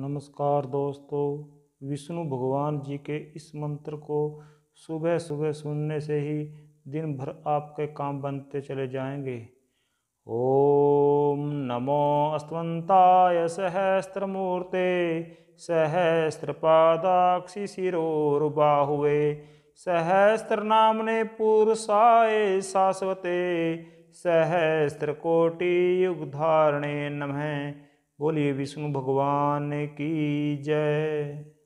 नमस्कार दोस्तों विष्णु भगवान जी के इस मंत्र को सुबह सुबह सुनने से ही दिन भर आपके काम बनते चले जाएंगे ओम नमो अस्वंताय सहस्त्रमूर्ते सहस्त्र नाम ने पुरुषाय शाश्वते धारणे नमः बोलिए विष्णु भगवान की जय